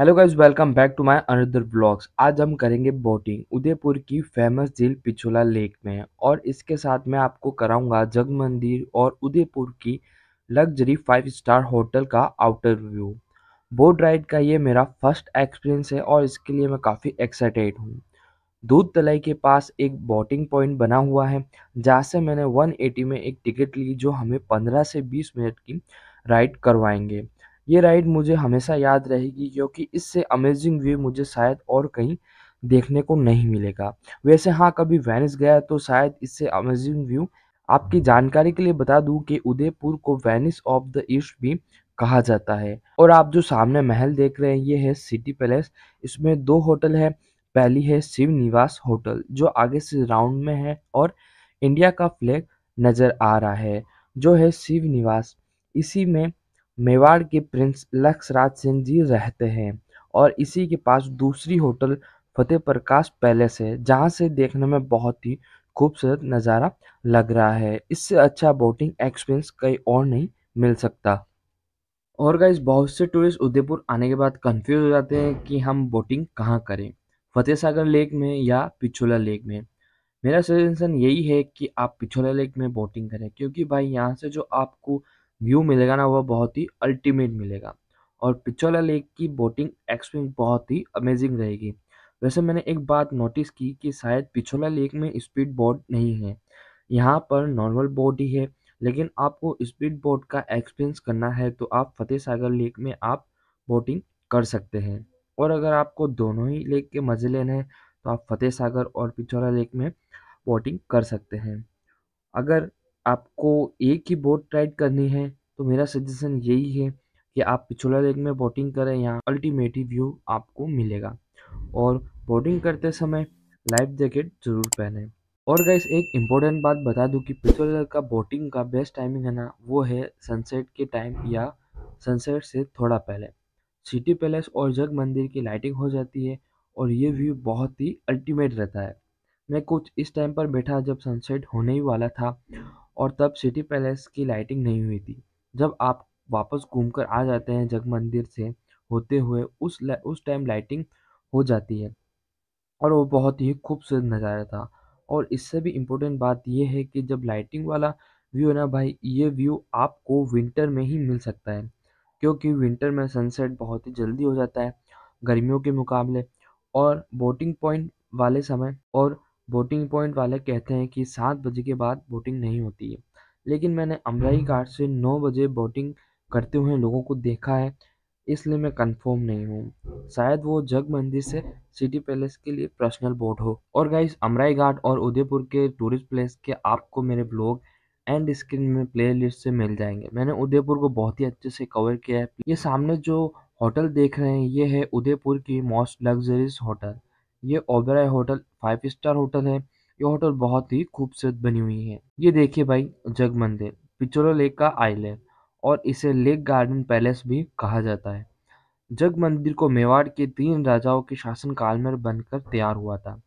Hello guys welcome back to my another vlogs आज हम करेंगे बोटिंग उदयपुर की फेमस झील पिछोला लेक में और इसके साथ मैं आपको कराऊंगा जग मंदिर और उदयपुर की लग्जरी फाइव स्टार होटल का आउटर व्यू बोट राइड का ये मेरा फर्स्ट एक्सपीरियंस है और इसके लिए मैं काफ़ी एक्साइटेड हूँ दूध तलाई के पास एक बोटिंग पॉइंट बना हुआ है जहाँ से मैंने 180 में एक टिकट ली जो हमें 15 से 20 मिनट की राइड करवाएंगे ये राइड मुझे हमेशा याद रहेगी क्योंकि इससे अमेजिंग व्यू मुझे शायद और कहीं देखने को नहीं मिलेगा वैसे हाँ कभी वेनिस गया तो शायद इससे अमेजिंग व्यू आपकी जानकारी के लिए बता दूं कि उदयपुर को वेनिस ऑफ द ईस्ट भी कहा जाता है और आप जो सामने महल देख रहे हैं ये है सिटी पैलेस इसमें दो होटल है पहली है शिव निवास होटल जो आगे से राउंड में है और इंडिया का फ्लैग नज़र आ रहा है जो है शिव निवास इसी में मेवाड़ के प्रिंस लक्षराज सिंह जी रहते हैं और इसी के पास दूसरी होटल फतेह प्रकाश पैलेस है जहाँ से देखने में बहुत ही खूबसूरत नज़ारा लग रहा है इससे अच्छा बोटिंग एक्सपीरियंस कहीं और नहीं मिल सकता और गाइस बहुत से टूरिस्ट उदयपुर आने के बाद कंफ्यूज हो जाते हैं कि हम बोटिंग कहाँ करें फतेह सागर लेक में या पिछोला लेक में मेरा सजेशन यही है कि आप पिछोला लेक में बोटिंग करें क्योंकि भाई यहाँ से जो आपको व्यू मिलेगा ना वह बहुत ही अल्टीमेट मिलेगा और पिचोला लेक की बोटिंग एक्सपीरियंस बहुत ही अमेजिंग रहेगी वैसे मैंने एक बात नोटिस की कि शायद पिछोला लेक में स्पीड बोट नहीं है यहाँ पर नॉर्मल बोट ही है लेकिन आपको स्पीड बोट का एक्सपीरियंस करना है तो आप फतेह सागर लेक में आप बोटिंग कर सकते हैं और अगर आपको दोनों ही लेक के मज़े लेने हैं तो आप फतेह सागर और पिछोला लेक में बोटिंग कर सकते हैं अगर आपको एक ही बोट राइड करनी है तो मेरा सजेशन यही है कि आप पिछोला लेक में बोटिंग करें यहाँ अल्टीमेटिव व्यू आपको मिलेगा और बोटिंग करते समय लाइफ जैकेट जरूर पहने और गैस एक इम्पोर्टेंट बात बता दूं कि पिछोला लेक का बोटिंग का बेस्ट टाइमिंग है ना वो है सनसेट के टाइम या सनसेट से थोड़ा पहले सिटी पैलेस और जग मंदिर की लाइटिंग हो जाती है और ये व्यू बहुत ही अल्टीमेट रहता है मैं कुछ इस टाइम पर बैठा जब सनसेट होने ही वाला था और तब सिटी पैलेस की लाइटिंग नहीं हुई थी जब आप वापस घूम कर आ जाते हैं जग मंदिर से होते हुए उस उस टाइम लाइटिंग हो जाती है और वो बहुत ही खूबसूरत नज़ारा था और इससे भी इम्पोर्टेंट बात यह है कि जब लाइटिंग वाला व्यू है ना भाई ये व्यू आपको विंटर में ही मिल सकता है क्योंकि विंटर में सनसेट बहुत ही जल्दी हो जाता है गर्मियों के मुकाबले और बोटिंग पॉइंट वाले समय और वोटिंग पॉइंट वाले कहते हैं कि सात बजे के बाद वोटिंग नहीं होती है लेकिन मैंने अमराई हम्म। घाट से नौ बजे वोटिंग करते हुए लोगों को देखा है इसलिए मैं कंफर्म नहीं हूँ शायद वो जग मंदिर से सिटी पैलेस के लिए पर्सनल बोट हो और गाइस अमराई घाट और उदयपुर के टूरिस्ट प्लेस के आपको मेरे ब्लॉग एंड स्क्रीन में प्ले से मिल जाएंगे मैंने उदयपुर को बहुत ही अच्छे से कवर किया है ये सामने जो होटल देख रहे हैं ये है उदयपुर की मोस्ट लग्जरियस होटल ये ओबेरा होटल फाइव स्टार होटल है ये होटल बहुत ही खूबसूरत बनी हुई है ये देखिए भाई जग मंदिर पिचोलो लेक का आइलैंड और इसे लेक गार्डन पैलेस भी कहा जाता है जग मंदिर को मेवाड़ के तीन राजाओं के शासन काल में बनकर तैयार हुआ था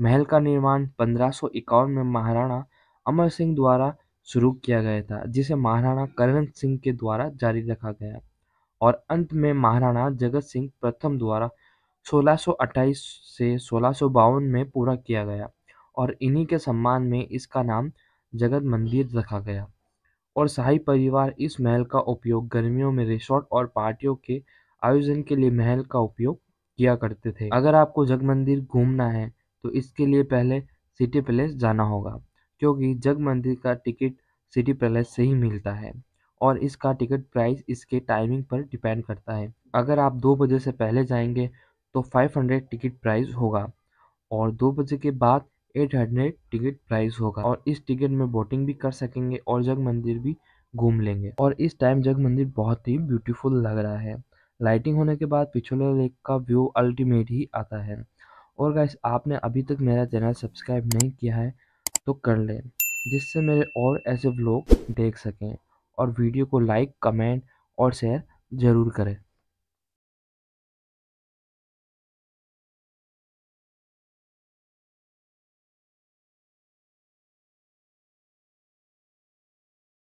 महल का निर्माण पंद्रह में महाराणा अमर सिंह द्वारा शुरू किया गया था जिसे महाराणा करण सिंह के द्वारा जारी रखा गया और अंत में महाराणा जगत सिंह प्रथम द्वारा 1628 से सोलह में पूरा किया गया और इन्हीं के सम्मान में इसका नाम जगत मंदिर रखा गया और शाही परिवार इस महल का उपयोग गर्मियों में रिसोर्ट और पार्टियों के आयोजन के लिए महल का उपयोग किया करते थे अगर आपको जग मंदिर घूमना है तो इसके लिए पहले सिटी पैलेस जाना होगा क्योंकि जग मंदिर का टिकट सिटी पैलेस से ही मिलता है और इसका टिकट प्राइस इसके टाइमिंग पर डिपेंड करता है अगर आप दो बजे से पहले जाएंगे तो 500 टिकट प्राइस होगा और दो बजे के बाद 800 टिकट प्राइस होगा और इस टिकट में बोटिंग भी कर सकेंगे और जग मंदिर भी घूम लेंगे और इस टाइम जग मंदिर बहुत ही ब्यूटीफुल लग रहा है लाइटिंग होने के बाद पिछोला लेक का व्यू अल्टीमेट ही आता है और गाइस आपने अभी तक मेरा चैनल सब्सक्राइब नहीं किया है तो कर लें जिससे मेरे और ऐसे व्लॉग देख सकें और वीडियो को लाइक कमेंट और शेयर ज़रूर करें